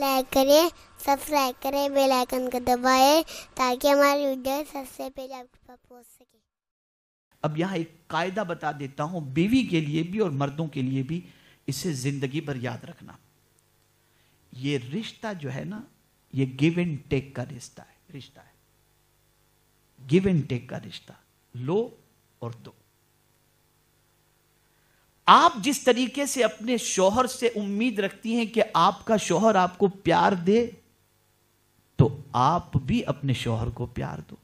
like करें subscribe करें bell icon को दबाएं ताकि हमारी वीडियो सबसे पहले आपके पास पहुंच सके अब यहाँ एक कायदा बता देता हूँ बीवी के लिए भी और मर्दों के लिए भी इसे जिंदगी भर याद रखना ये रिश्ता जो है ना ये गिव एंड टेक का रिश्ता है रिश्ता है गिव एंड टेक का रिश्ता लो और दो आप जिस तरीके से अपने शोहर से उम्मीद रखती हैं कि आपका शोहर आपको प्यार दे तो आप भी अपने शोहर को प्यार दो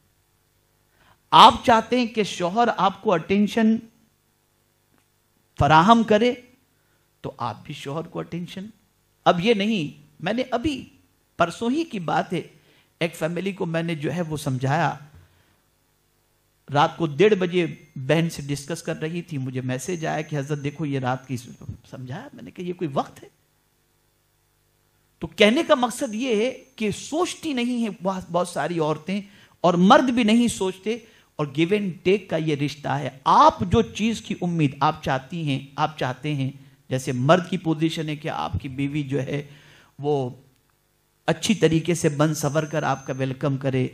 आप चाहते हैं कि शोहर आपको अटेंशन फराहम करे तो आप भी शोहर को अटेंशन अब ये नहीं मैंने अभी परसों ही की बात है एक फैमिली को मैंने जो है वो समझाया रात को डेढ़ बजे बहन से डिस्कस कर रही थी मुझे मैसेज आया कि हजरत देखो ये रात की समझाया मैंने कहा ये कोई वक्त है तो कहने का मकसद ये है कि सोचती नहीं है बहुत सारी औरतें और मर्द भी नहीं सोचते और गिव एंड टेक का ये रिश्ता है आप जो चीज़ की उम्मीद आप चाहती हैं आप चाहते हैं जैसे मर्द की पोजीशन है कि आपकी बीवी जो है वो अच्छी तरीके से बन सवर कर आपका वेलकम करे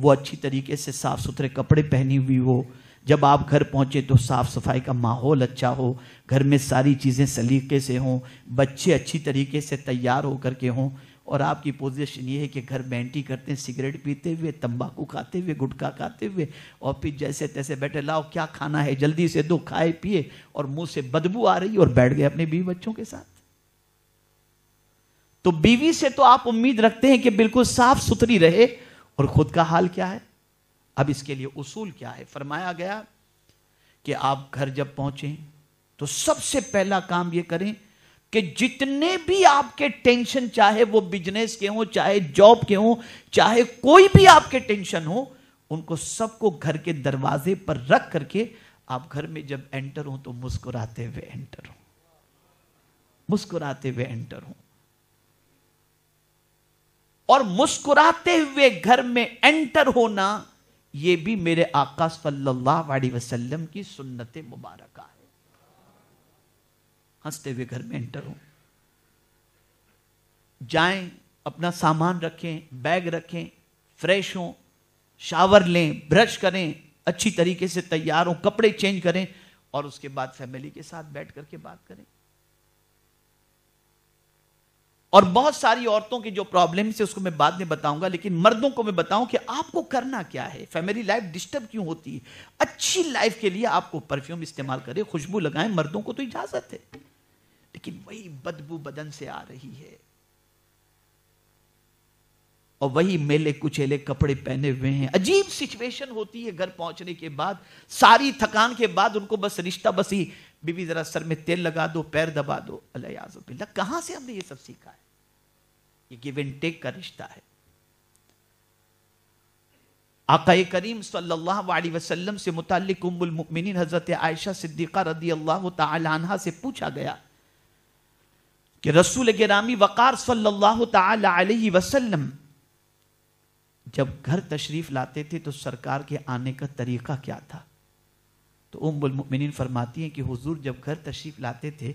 वो अच्छी तरीके से साफ़ सुथरे कपड़े पहनी हुई हो जब आप घर पहुंचे तो साफ़ सफाई का माहौल अच्छा हो घर में सारी चीज़ें सलीके से हों बच्चे अच्छी तरीके से तैयार होकर के हों और आपकी पोजीशन ये है कि घर में करते हैं सिगरेट पीते हुए तंबाकू खाते हुए गुटखा खाते हुए और फिर जैसे तैसे बैठे लाओ क्या खाना है जल्दी से दो खाए पिए और मुंह से बदबू आ रही और बैठ गए अपने बीवी बच्चों के साथ तो बीवी से तो आप उम्मीद रखते हैं कि बिल्कुल साफ सुथरी रहे और खुद का हाल क्या है अब इसके लिए उसूल क्या है फरमाया गया कि आप घर जब पहुंचे तो सबसे पहला काम यह करें कि जितने भी आपके टेंशन चाहे वो बिजनेस के हों चाहे जॉब के हों चाहे कोई भी आपके टेंशन हो उनको सबको घर के दरवाजे पर रख करके आप घर में जब एंटर हो तो मुस्कुराते हुए एंटर हो मुस्कुराते हुए एंटर हो और मुस्कुराते हुए घर में एंटर होना यह भी मेरे आका सल्लल्लाहु अलैहि वसल्लम की सुन्नत मुबारक है हंसते हुए घर में एंटर हो जाएं अपना सामान रखें बैग रखें फ्रेश हो शावर लें ब्रश करें अच्छी तरीके से तैयार हो कपड़े चेंज करें और उसके बाद फैमिली के साथ बैठ करके बात करें और बहुत सारी औरतों की जो प्रॉब्लम है उसको मैं बाद में बताऊंगा लेकिन मर्दों को मैं बताऊं कि आपको करना क्या है फैमिली लाइफ डिस्टर्ब क्यों होती है अच्छी लाइफ के लिए आपको परफ्यूम इस्तेमाल करें खुशबू लगाएं मर्दों को तो इजाजत है लेकिन वही बदबू बदन से आ रही है और वही मेले कुचेले कपड़े पहने हुए हैं अजीब सिचुएशन होती है घर पहुंचने के बाद सारी थकान के बाद उनको बस रिश्ता बस ही बीबी जरा सर में तेल लगा दो पैर दबा दो अल्लाह कहां से हमने ये सब सीखा है ये गिव एंड टेक का रिश्ता है आका करीम सल्लल्लाहु अलैहि वसल्लम से मुतालिक उम्मुल हज़रत आयशा सिद्दीक़ा रदी अल्लाह तहा से पूछा गया कि रसूल गिरामी वक़ार सल्लल्लाहु अलैहि वसल्लम जब घर तशरीफ़ लाते थे तो सरकार के आने का तरीक़ा क्या था तो उम्मिन फरमाती हैं कि हुजूर जब घर तशरीफ़ लाते थे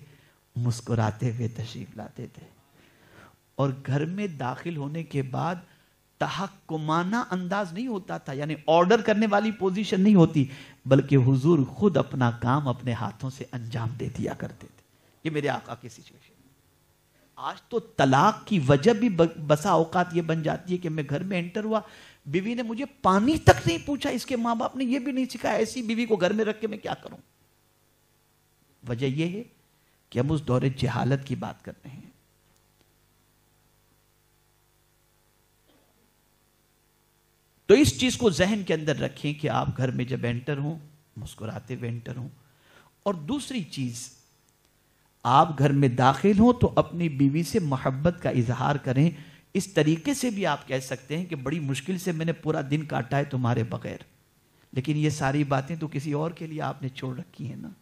मुस्कुराते हुए तशरीफ़ लाते थे और घर में दाखिल होने के बाद तहकुमाना अंदाज नहीं होता था यानी ऑर्डर करने वाली पोजीशन नहीं होती बल्कि हुजूर खुद अपना काम अपने हाथों से अंजाम दे दिया करते थे ये मेरे आका की सिचुएशन आज तो तलाक की वजह भी बसा औकात ये बन जाती है कि मैं घर में एंटर हुआ बीवी ने मुझे पानी तक नहीं पूछा इसके माँ बाप ने यह भी नहीं सिखाया ऐसी बीवी को घर में रख के मैं क्या करूं वजह यह है कि हम उस दौरे जहालत की बात कर रहे हैं तो इस चीज को जहन के अंदर रखें कि आप घर में जब एंटर हो मुस्कुराते हुए एंटर हो और दूसरी चीज आप घर में दाखिल हो तो अपनी बीवी से मोहब्बत का इजहार करें इस तरीके से भी आप कह सकते हैं कि बड़ी मुश्किल से मैंने पूरा दिन काटा है तुम्हारे बगैर लेकिन ये सारी बातें तो किसी और के लिए आपने छोड़ रखी है ना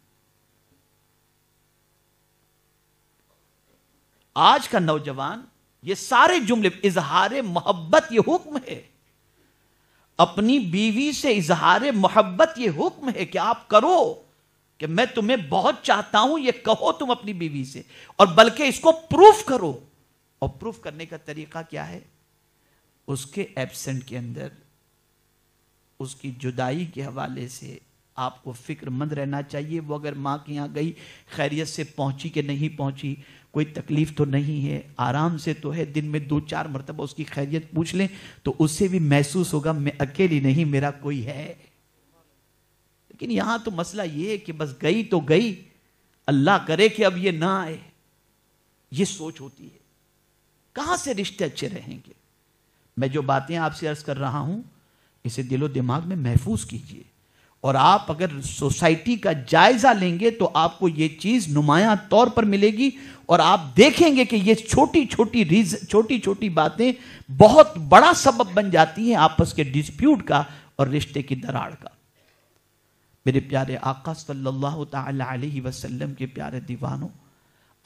आज का नौजवान ये सारे जुमले इजहार मोहब्बत ये हुक्म है अपनी बीवी से इजहार मोहब्बत ये हुक्म है कि आप करो कि मैं तुम्हें बहुत चाहता हूं यह कहो तुम अपनी बीवी से और बल्कि इसको प्रूफ करो और प्रूफ करने का तरीका क्या है उसके एबसेंट के अंदर उसकी जुदाई के हवाले से आपको फिक्रमंद रहना चाहिए वो अगर माँ के यहाँ गई खैरियत से पहुँची कि नहीं पहुँची कोई तकलीफ तो नहीं है आराम से तो है दिन में दो चार मरतबा उसकी खैरियत पूछ लें तो उससे भी महसूस होगा मैं अकेली नहीं मेरा कोई है लेकिन यहां तो मसला ये है कि बस गई तो गई अल्लाह करे कि अब ये ना आए ये सोच होती है कहां से रिश्ते अच्छे रहेंगे मैं जो बातें आपसे अर्ज कर रहा हूं इसे दिलो दिमाग में महफूज कीजिए और आप अगर सोसाइटी का जायजा लेंगे तो आपको ये चीज नुमाया तौर पर मिलेगी और आप देखेंगे कि ये छोटी छोटी रीज छोटी छोटी बातें बहुत बड़ा सबब बन जाती हैं आपस के डिस्प्यूट का और रिश्ते की दराड़ का मेरे प्यारे आका सल्लल्लाहु अलैहि वसल्लम के प्यारे दीवानों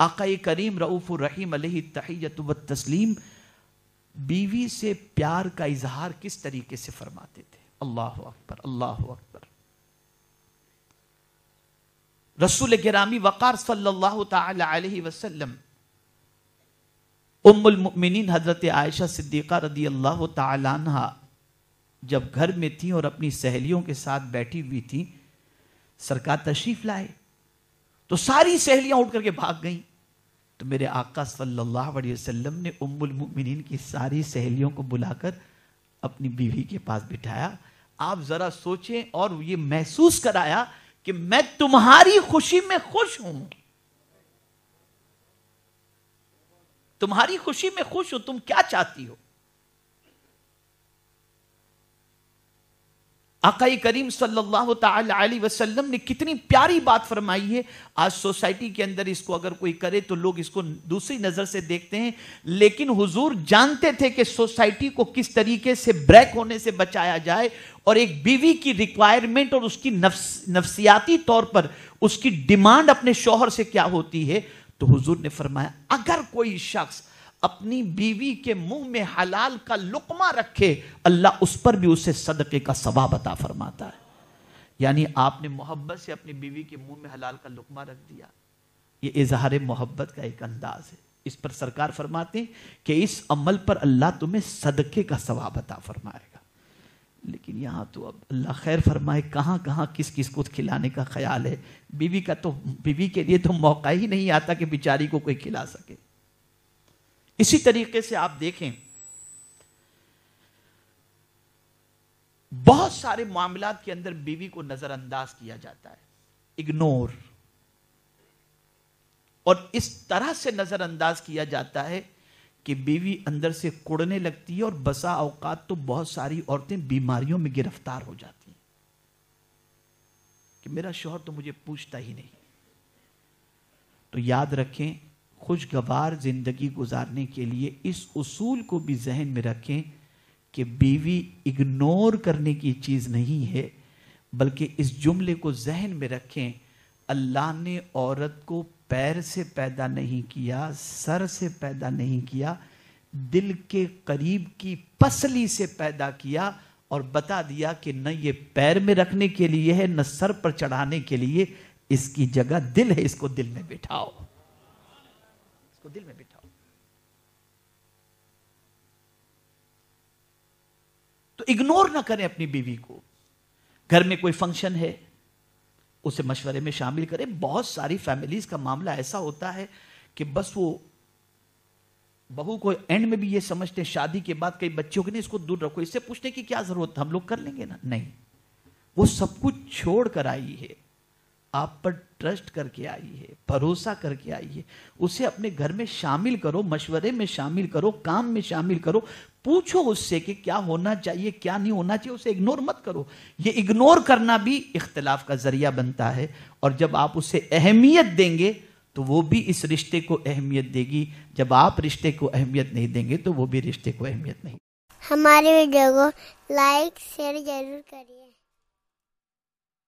आका करीम रऊफ़ रहीम तहैत व तस्लीम बीवी से प्यार का इजहार किस तरीके से फरमाते थे अल्लाह अकबर अल्लाह अकबर रसूल गिरामी वक़ार सल्लल्लाहु अलैहि वसल्लम उम्मुल हज़रत आयशा सिद्दीक़ा रदी अल्लाह तआला जब घर में थी और अपनी सहेलियों के साथ बैठी हुई थी सरकार तशरीफ लाए तो सारी सहेलियां उठ करके भाग गई तो मेरे आका सल्लल्लाहु अलैहि वसल्लम ने उम्मुल मुमिनीन की सारी सहेलियों को बुलाकर अपनी बीवी के पास बिठाया आप जरा सोचें और ये महसूस कराया कि मैं तुम्हारी खुशी में खुश हूं तुम्हारी खुशी में खुश हूं तुम क्या चाहती हो आकाई करीम सल्लल्लाहु अलैहि वसल्लम ने कितनी प्यारी बात फरमाई है आज सोसाइटी के अंदर इसको अगर कोई करे तो लोग इसको दूसरी नज़र से देखते हैं लेकिन हुजूर जानते थे कि सोसाइटी को किस तरीके से ब्रेक होने से बचाया जाए और एक बीवी की रिक्वायरमेंट और उसकी नफसियाती नफ्सियाती तौर पर उसकी डिमांड अपने शोहर से क्या होती है तो हुजूर ने फरमाया अगर कोई शख्स अपनी बीवी के मुंह में हलाल का लुकमा रखे अल्लाह उस पर भी उसे सदक़े का सबा बता फरमाता है यानी आपने मोहब्बत से अपनी बीवी के मुंह में हलाल का लुकमा रख दिया ये इजहार मोहब्बत का एक अंदाज है इस पर सरकार फरमाते हैं कि इस अमल पर अल्लाह तुम्हें सदक़े का सवा बता फरमाएगा लेकिन यहां तो अब अल्लाह खैर फरमाए कहां कहां किस किस को खिलाने का ख्याल है बीवी का तो बीवी के लिए तो मौका ही नहीं आता कि बेचारी को कोई खिला सके इसी तरीके से आप देखें बहुत सारे मामला के अंदर बीवी को नजरअंदाज किया जाता है इग्नोर और इस तरह से नजरअंदाज किया जाता है कि बीवी अंदर से कुड़ने लगती है और बसा औकात तो बहुत सारी औरतें बीमारियों में गिरफ्तार हो जाती हैं कि मेरा शोहर तो मुझे पूछता ही नहीं तो याद रखें खुशगवार ज़िंदगी गुजारने के लिए इस उसूल को भी जहन में रखें कि बीवी इग्नोर करने की चीज़ नहीं है बल्कि इस जुमले को जहन में रखें अल्लाह ने औरत को पैर से पैदा नहीं किया सर से पैदा नहीं किया दिल के करीब की पसली से पैदा किया और बता दिया कि न ये पैर में रखने के लिए है न सर पर चढ़ाने के लिए इसकी जगह दिल है इसको दिल में बिठाओ उसको दिल में बिठाओ तो इग्नोर ना करें अपनी बीवी को घर में कोई फंक्शन है उसे मशवरे में शामिल करें बहुत सारी फैमिलीज का मामला ऐसा होता है कि बस वो बहू को एंड में भी ये समझते हैं शादी के बाद कई बच्चों के नहीं इसको दूर रखो इससे पूछने की क्या जरूरत हम लोग कर लेंगे ना नहीं वो सब कुछ छोड़ कर आई है आप पर ट्रस्ट करके आई है भरोसा करके आई है उसे अपने घर में शामिल करो मशवरे में शामिल करो काम में शामिल करो पूछो उससे कि क्या होना चाहिए क्या नहीं होना चाहिए उसे इग्नोर मत करो ये इग्नोर करना भी इख्तलाफ का जरिया बनता है और जब आप उसे अहमियत देंगे तो वो भी इस रिश्ते को अहमियत देगी जब आप रिश्ते को अहमियत नहीं देंगे तो वो भी रिश्ते को अहमियत नहीं हमारे वीडियो को लाइक शेयर जरूर करिए